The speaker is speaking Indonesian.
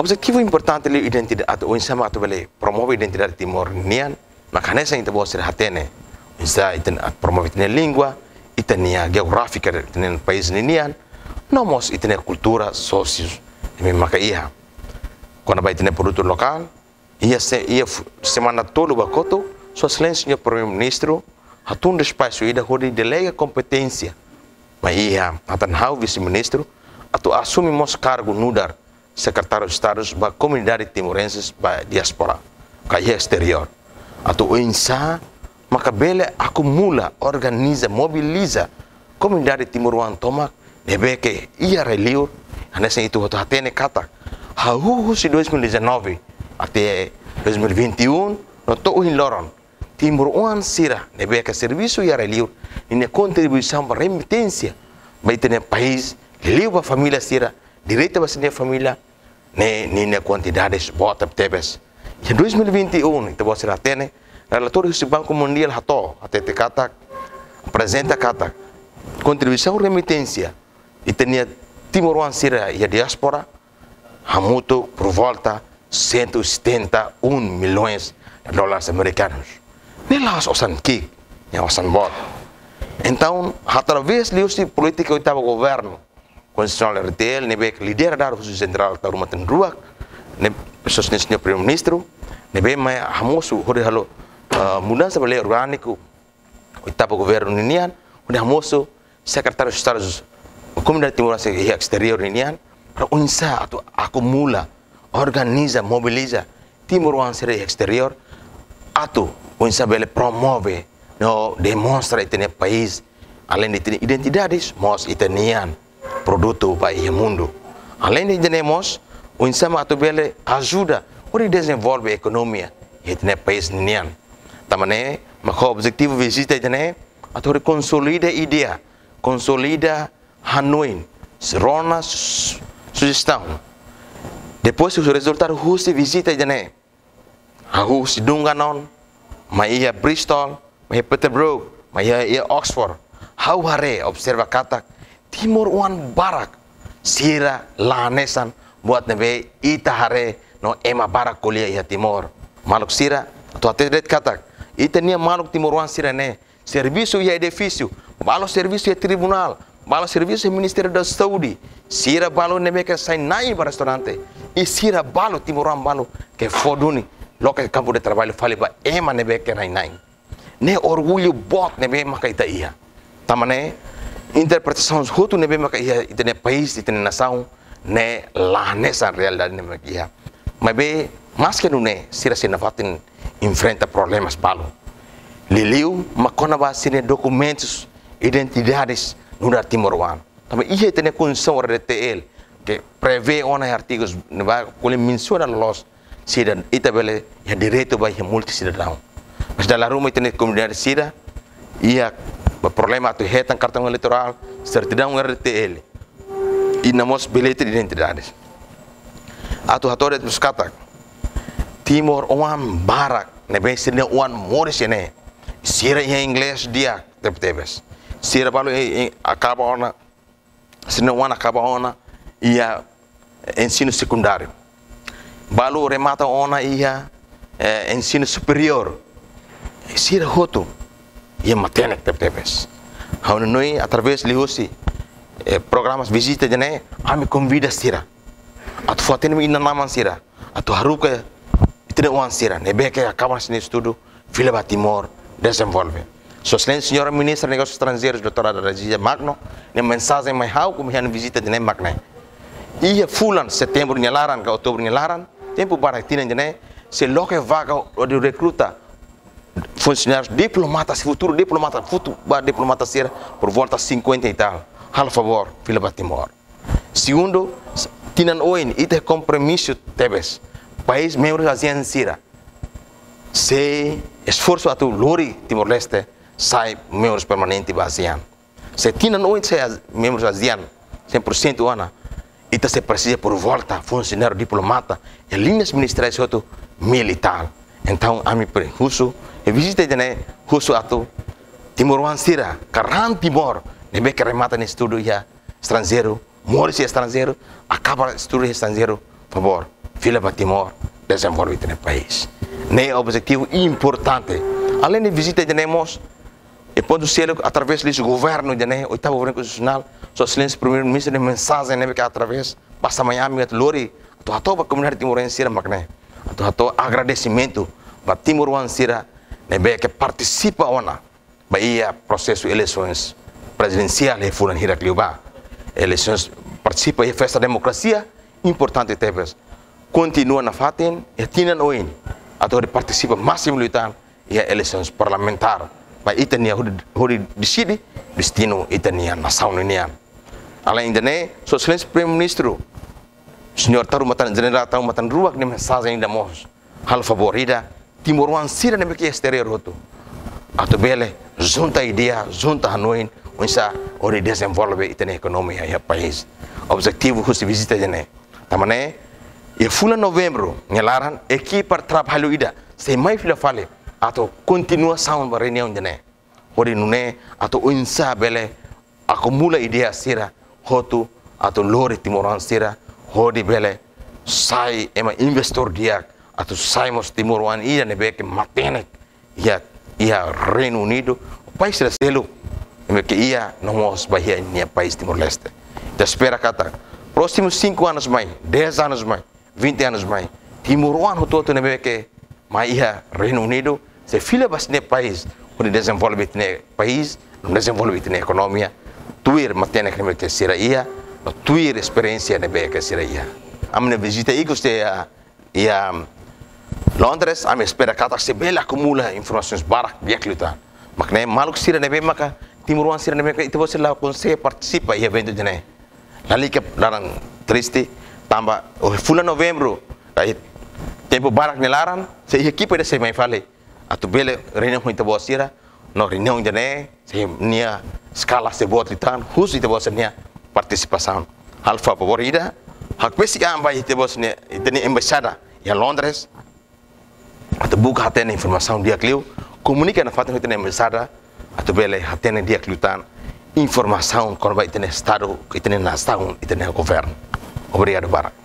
objetivo importante a identidade at o insama at bele promove identidade timornian, makanesa inte bo ser hatene. Insa é at promove itene língua, itenia geográfica itene país ninian, a itene cultura, socios, me makaiha. Quando vai itene produto local, ia se ia semana todo bakoto, sua excelência o primeiro-ministro hatun espaço ida a delega competência. Mas ia a hau vice-ministro, atu assume mos cargo nudar de Estado ba comunidade timorenses da diaspora da exterior atau insa maka bele akumula organiza mobiliza komunidade timuruan tomak nebeke ia reliur anesen itu até hatene kata hauhu si 2019 até 2021 no to in loron timuruan sira nebeke serviço ia e na contribuição para remitência vai ter país a família sira direito para a família ni niña cuantidades bota tebes en 2021 te vos ratene relatório do Banco Mundial hato atete kata apresenta kata contribuição remitência e tinha Timor Sira e a diáspora hamuto por volta 171 milhões de dólares americanos. Nem lá osan ki, nem osan bot. Então, através de política oitavo governo, constitucional RTL ne be lidera khusus jenderal ta rumah tenruak ne sosnesnya prime ministro ne be mai hamosu hore halo eh, muda sebele organiku itapa governo ninian hore hamosu sekretaris estado comunidade timor e exterior ninian para unsa atau akumula organiza mobiliza timor wansere exterior ato unsa bele promove no demonstra itene país além de ter identidades mos itenian produto para o mundo. Além de temos, o ensino atubele ajuda para desenvolver a economia e o país nian. Também, o objetivo visita é atau consolida idea, consolida Hanuin, Serona, Sugestão. Depois o resultado russo visita jane. A Rússia dunga non, mas ia Bristol, mas ia Peterborough, mas ia e Oxford. How hare observa katak timur wan barak sira lanesan buat nebe ita hare no ema barak kuliah ya timur maluk sira atau atlet katak ita nia maluk timur wan sira ne servisu ya edifício balo servisu ya tribunal balo servisu ya ministério da saúde sira balo nebe ke sai nai para restaurante e sira balo timur wan balo ke foduni loca kampu de trabalho fale ba ema nebe ke nai nai ne orgulho bot nebe maka ita ia tamane interpretação junto nebe maka ia itene país itene nação ne né, lá nessa realidade nebe maka ia mas bem mas que não é sira se enfrenta problemas palo liliu makonaba sine documentos identidades no da timorwan também ia itene condição de DTL que prevê ona artigos neba kole menciona los sida itabele ya direito ba ya multicidadão mas da la ruma itene comunidade sida ia ba problema to hetan cartão eleitoral certidão RTL ina mos bilhete di identidade atu hatore dos katak timor Uan barak ne ben Uan oan moris ne sira em inglês dia teptebes sira palo acaba ona sirne oan acaba ona ia ensino secundário balu remata ona ia eh, ensino superior sira hotu mantene tepes noi através lihusi e, programas visita jene ami convida sira atu fatene inna naman sira atu haruka tidak uang sira nebeke ya kamar sini estudo filha timor desenvolve so selain senhora ministra de negócios estrangeiros doutora Adrazia Magno ne mensagem mai hau como hian visita jene magne ia fulan September nyalaran ke Oktober nyalaran tempo para tina jene se loke vaga o de recruta funcionários diplomatas, futuro diplomata, futuro diplomata ser por volta de 50 e tal. Hal favor, fila Timor. Segundo, tinham oin ite compromisso tebes. País membro da ASEAN sira. Se esforço a tu lori Timor-Leste sai membros permanente da ASEAN. Se tinham oin se membros ASEAN 100% ana, ita então se precisa por volta funcionário diplomata e linhas ministrais outro militar. Então, ami pre russo, e visita né, russo atu Timor Wansira, Karan Timor, nebe remata ne estudo já, estrangeiro, morre se estrangeiro, acaba estudo estrangeiro, favor, fila para Timor, desenvolve o país. Ne objetivo importante. Além de visita né, mos, e quando selo através desse governo né, oitavo governo constitucional, só silêncio primeiro-ministro de mensagem nebe que através passa Miami at lori, tu hatoba comunidade timorense era magne. Tu hatoba agradecimento battimur wansira ne be ke participa ona ba ia proses eleições presidensial e fulan hirakliu ba eleições participa e festa demokrasia importante tebes continua na fatin e tinan oin atau participa masim lutan ya eleições parlamentar ba itania hodi hodi decide destino itania nação unian ala indene so excelência prime ministro senior tarumatan general tarumatan ruak ne mensagem da damos hal favorida timoruansira na meke exterior oto ato bele junta idea junta hanoin onsa ore desenvolve itene economia ya, ya país objetivo husi visita jene tamane e fula novembro ngelaran equipa trabalho ida se mai fila fale ato continua sound reunião jene ore nune ato onsa bele akumula idea sira hotu ato lore sira hodi bele sai ema investor diak atau Simons Timor Wan ia nebe ke matenek ia ia Reino Unido o país da selo nebe que ia não mos bahia nia país Timor Leste da espera kata próximos 5 anos mais 10 anos mais 20 anos mais Timor Wan hoto to nebe que mai ia Reino Unido se fila bas ne país onde desenvolve ne país não desenvolve ne economia tuir matenek nebe que sira ia no tuir experiência nebe que sira ia amne visita ikuste ia ia Londres am espera kata ataque bem informasi acumula informações para maknai maluk Mas nem maluco sira nem bem maca, Timuruan sira nem bem, então você lá consegue participa e evento de nem. Lali que laran triste, tamba o oh, fula tempo barak nelaran, se equipe de se mai fale. Atu bele reunião itu Itaboa sira, no reunião de nem, se nia skala se boa tritan, husu Itaboa se nia participação. Alfa favorita, hak pesi ambai itu se nia, itaboa embaixada, ya Londres, atau buka hati ini informasi dia kliu, komunikasi dengan fatih itu yang besar, atau bela hati ini dia kliu tan, informasi itu yang staru, itu yang nasta, itu yang govern, obrigado barak.